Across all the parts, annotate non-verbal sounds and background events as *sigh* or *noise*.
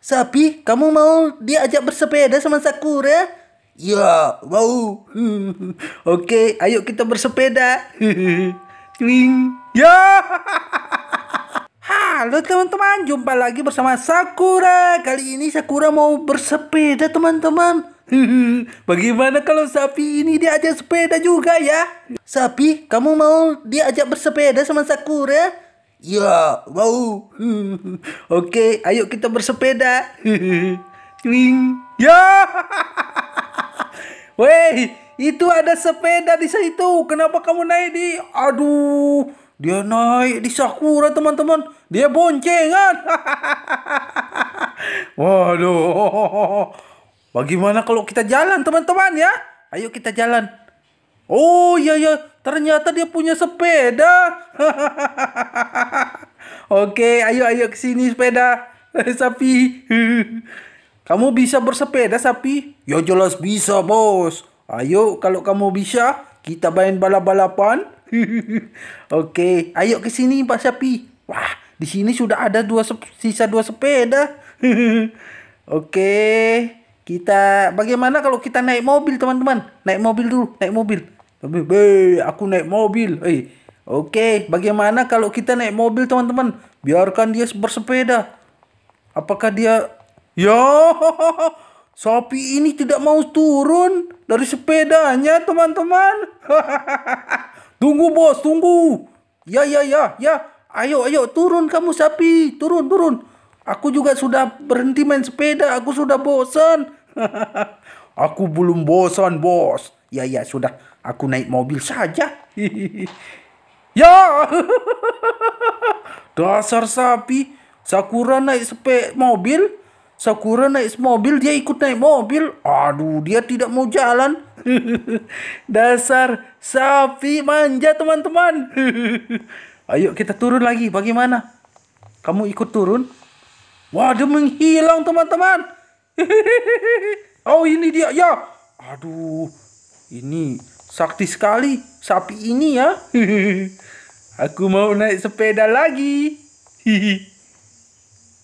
Sapi, kamu mau diajak bersepeda sama Sakura? Ya, mau. *laughs* Oke, ayo kita bersepeda. Cuing. *laughs* Ya. *laughs* Halo teman-teman, jumpa lagi bersama Sakura. Kali ini Sakura mau bersepeda teman-teman. Bagaimana kalau sapi ini diajak sepeda juga ya? Sapi, kamu mau diajak bersepeda sama Sakura? Ya, wow. *laughs* Oke, ayo kita bersepeda. *laughs* Kling. Ya. *laughs* Weh, itu ada sepeda di situ. Kenapa kamu naik di Aduh, dia naik di Sakura, teman-teman. Dia boncengan. Waduh. Bagaimana kalau kita jalan, teman-teman ya? Ayo kita jalan. Oh iya ya, ternyata dia punya sepeda. *laughs* Oke, ayo ayo ke sini sepeda. *laughs* sapi. *laughs* kamu bisa bersepeda, sapi? Ya jelas bisa, Bos. Ayo kalau kamu bisa, kita main balap-balapan. Oke, ayo ke sini Pak Sapi. Wah, di sini sudah ada dua sisa dua sepeda. Oke, kita bagaimana kalau kita naik mobil, teman-teman? Naik mobil dulu, naik mobil. Tapi, hey, aku naik mobil. Hey, eh, oke, bagaimana kalau kita naik mobil, teman-teman? Biarkan dia bersepeda. Apakah dia... Ya, *laughs* sapi ini tidak mau turun dari sepedanya, teman-teman. *laughs* tunggu, bos, tunggu. Ya, ya, ya, ya. Ayo, ayo, turun kamu sapi. Turun, turun. Aku juga sudah berhenti main sepeda. Aku sudah bosan. *laughs* aku belum bosan, bos. Ya, ya, sudah Aku naik mobil saja. *laughs* ya. *laughs* Dasar sapi. Sakura naik sepe mobil. Sakura naik mobil, dia ikut naik mobil. Aduh, dia tidak mau jalan. *laughs* Dasar sapi manja, teman-teman. Ayo kita turun lagi, bagaimana? Kamu ikut turun? Waduh menghilang, teman-teman. oh, ini dia, ya. Aduh, ini Sakti sekali sapi ini ya. *laughs* Aku mau naik sepeda lagi.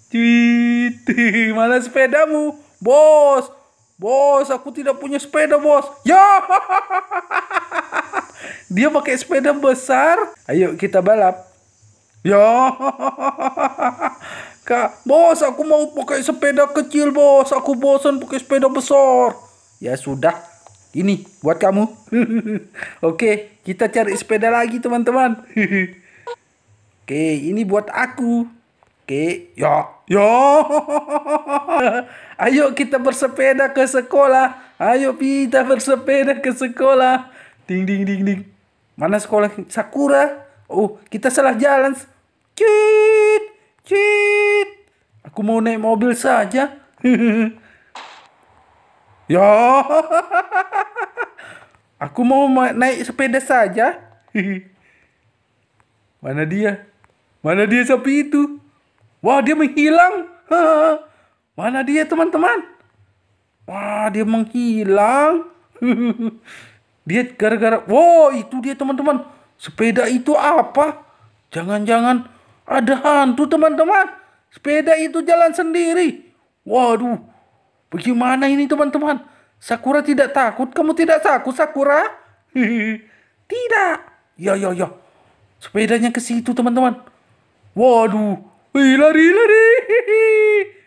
Cuit, *laughs* *laughs* mana sepedamu? Bos, bos, aku tidak punya sepeda bos. Ya, dia pakai sepeda besar. Ayo kita balap. Ya, kak, bos, aku mau pakai sepeda kecil bos. Aku bosan pakai sepeda besar. Ya sudah, ini buat kamu. *laughs* Oke, kita cari sepeda lagi teman-teman. *laughs* Oke, ini buat aku. Oke, yo, ya, yo. Ya. *laughs* Ayo kita bersepeda ke sekolah. Ayo kita bersepeda ke sekolah. Ding ding ding ding. Mana sekolah Sakura? Oh, kita salah jalan. Cit, cit. Aku mau naik mobil saja. Yo. Ya. Aku mau naik sepeda saja. *laughs* Mana dia? Mana dia sapi itu? Wah, dia menghilang. *laughs* Mana dia, teman-teman? Wah, dia menghilang. *laughs* dia gara-gara... Wow, itu dia, teman-teman. Sepeda itu apa? Jangan-jangan ada hantu, teman-teman. Sepeda itu jalan sendiri. Waduh, bagaimana ini, teman-teman? Sakura tidak takut. Kamu tidak takut, Sakura? *laughs* tidak. Ya, ya, ya. Sepedanya ke situ, teman-teman. Waduh. Wih, lari, lari. *laughs*